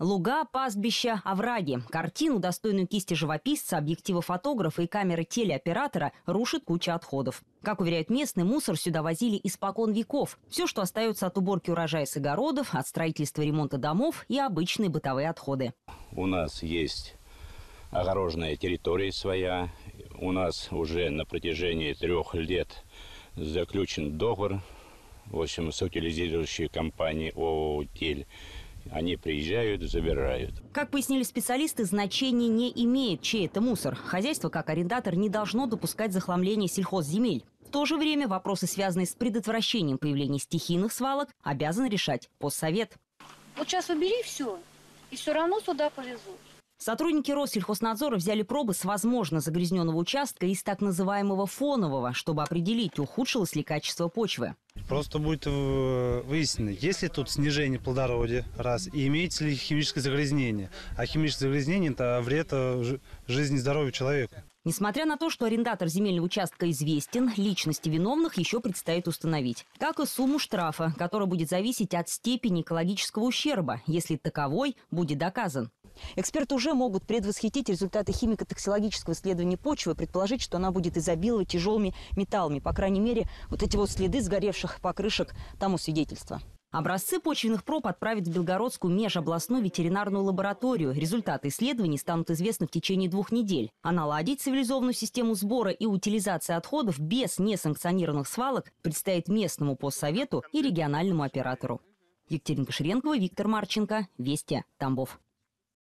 Луга, пастбища, овраги. Картину, достойную кисти живописца, объектива фотографа и камеры телеоператора, рушит куча отходов. Как уверяют местные, мусор сюда возили испокон веков. Все, что остается от уборки урожая с огородов, от строительства и ремонта домов и обычные бытовые отходы. У нас есть огороженная территория своя. У нас уже на протяжении трех лет заключен договор, в общем, с утилизирующей компанией ООО «Тель». Они приезжают, забирают. Как пояснили специалисты, значения не имеет, чей это мусор. Хозяйство, как арендатор, не должно допускать захламления сельхозземель. В то же время вопросы, связанные с предотвращением появления стихийных свалок, обязан решать постсовет. Вот сейчас убери все, и все равно сюда повезут. Сотрудники Россельхознадзора взяли пробы с возможно загрязненного участка из так называемого фонового, чтобы определить, ухудшилось ли качество почвы. Просто будет э, выяснено, есть ли тут снижение плодородия, раз, и имеется ли химическое загрязнение. А химическое загрязнение – это вред э, жизни и здоровью человека. Несмотря на то, что арендатор земельного участка известен, личности виновных еще предстоит установить. Как и сумму штрафа, которая будет зависеть от степени экологического ущерба, если таковой будет доказан. Эксперты уже могут предвосхитить результаты химико-токсилогического исследования почвы, предположить, что она будет изобиловать тяжелыми металлами. По крайней мере, вот эти вот следы сгоревших покрышек тому свидетельство. Образцы почвенных проб отправят в Белгородскую межобластную ветеринарную лабораторию. Результаты исследований станут известны в течение двух недель. А наладить цивилизованную систему сбора и утилизации отходов без несанкционированных свалок предстоит местному постсовету и региональному оператору. Екатерина Кошеренкова, Виктор Марченко. Вести. Тамбов.